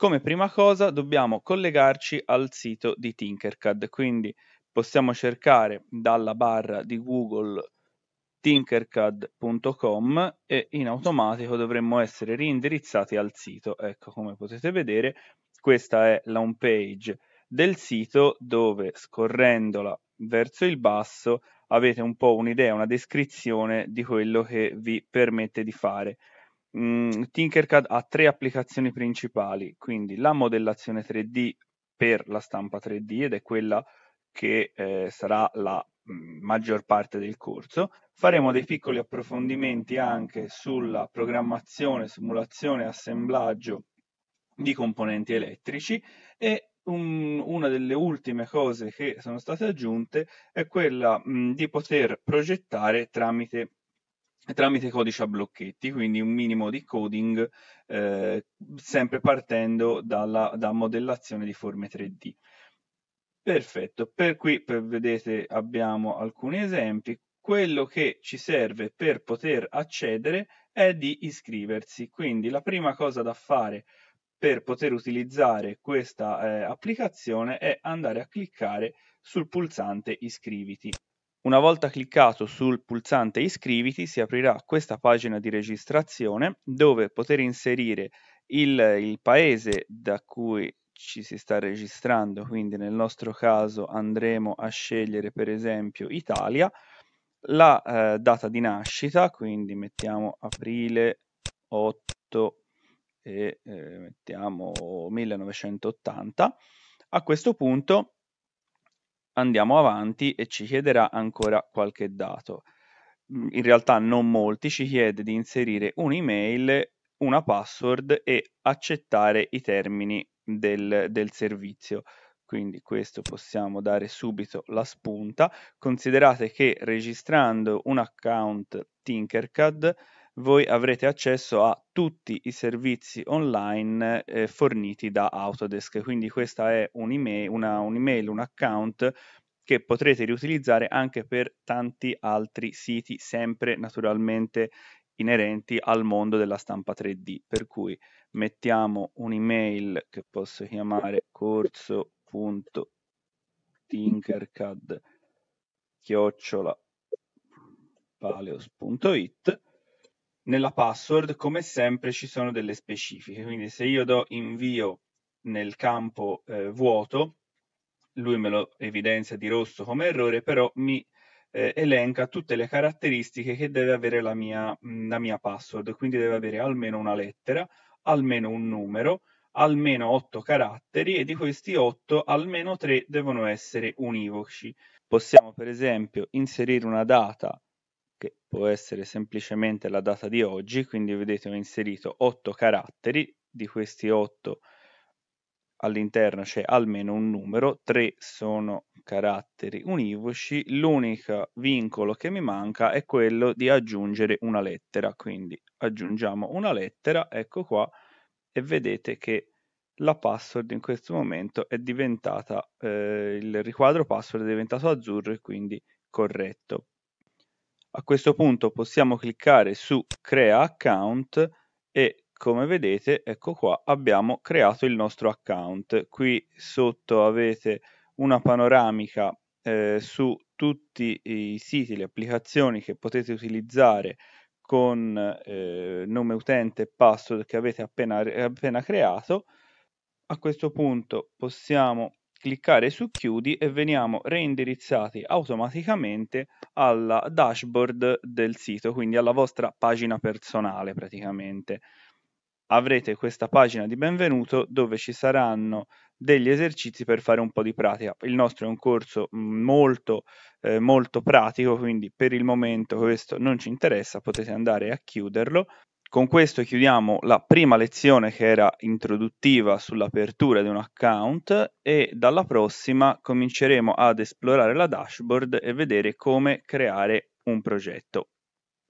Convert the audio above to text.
Come prima cosa dobbiamo collegarci al sito di Tinkercad, quindi possiamo cercare dalla barra di Google tinkercad.com e in automatico dovremmo essere riindirizzati al sito. Ecco, come potete vedere, questa è la home page del sito dove scorrendola verso il basso avete un po' un'idea, una descrizione di quello che vi permette di fare. Mh, mm, Tinkercad ha tre applicazioni principali, quindi la modellazione 3D per la stampa 3D ed è quella che eh, sarà la mh, mm, maggior parte del corso. Faremo dei piccoli approfondimenti anche sulla programmazione, simulazione e assemblaggio di componenti elettrici e un, una delle ultime cose che sono state aggiunte è quella mh, mm, di poter progettare tramite tramite codice a blocchetti, quindi un minimo di coding eh, sempre partendo dalla da modellazione di forme 3D. Perfetto, per qui per, vedete abbiamo alcuni esempi. Quello che ci serve per poter accedere è di iscriversi, quindi la prima cosa da fare per poter utilizzare questa eh, applicazione è andare a cliccare sul pulsante iscriviti. Una volta cliccato sul pulsante iscriviti si aprirà questa pagina di registrazione dove poter inserire il, il, paese da cui ci si sta registrando, quindi nel nostro caso andremo a scegliere per esempio Italia, la eh, data di nascita, quindi mettiamo aprile 8 e eh, mettiamo 1980. A questo punto andiamo avanti e ci chiederà ancora qualche dato. Mm, in realtà non molti, ci chiede di inserire un'email, una password e accettare i termini del, del servizio quindi questo possiamo dare subito la spunta. Considerate che registrando un account Tinkercad voi avrete accesso a tutti i servizi online eh, forniti da Autodesk, quindi questa è un'email, un, un account che potrete riutilizzare anche per tanti altri siti, sempre naturalmente inerenti al mondo della stampa 3D. Per cui mettiamo un'email che posso chiamare corso.tinkercad.paleos.it nella password come sempre ci sono delle specifiche quindi se io do invio nel campo eh, vuoto lui me lo evidenzia di rosso come errore, però mi eh, elenca tutte le caratteristiche che deve avere la mia, la mia password, quindi deve avere almeno una lettera, almeno un numero, almeno otto caratteri e di questi otto almeno tre devono essere univoci. Possiamo per esempio inserire una data che può essere semplicemente la data di oggi, quindi vedete ho inserito otto caratteri, di questi 8 all'interno c'è almeno un numero, tre sono caratteri univoci, l'unico vincolo che mi manca è quello di aggiungere una lettera, quindi aggiungiamo una lettera, ecco qua, e vedete che la password in questo momento è diventata, eh, il riquadro password è diventato azzurro e quindi corretto. A questo punto possiamo cliccare su crea account e come vedete ecco qua abbiamo creato il nostro account qui sotto avete una panoramica eh, su tutti i siti le applicazioni che potete utilizzare con eh, nome utente e password che avete appena, appena creato a questo punto possiamo cliccare su chiudi e veniamo reindirizzati automaticamente alla dashboard del sito, quindi alla vostra pagina personale praticamente avrete questa pagina di benvenuto dove ci saranno degli esercizi per fare un po' di pratica. Il nostro è un corso mm, molto, eh, molto pratico, quindi per il momento questo non ci interessa, potete andare a chiuderlo. Con questo chiudiamo la prima lezione che era introduttiva sull'apertura di un account e dalla prossima cominceremo ad esplorare la dashboard e vedere come creare un progetto.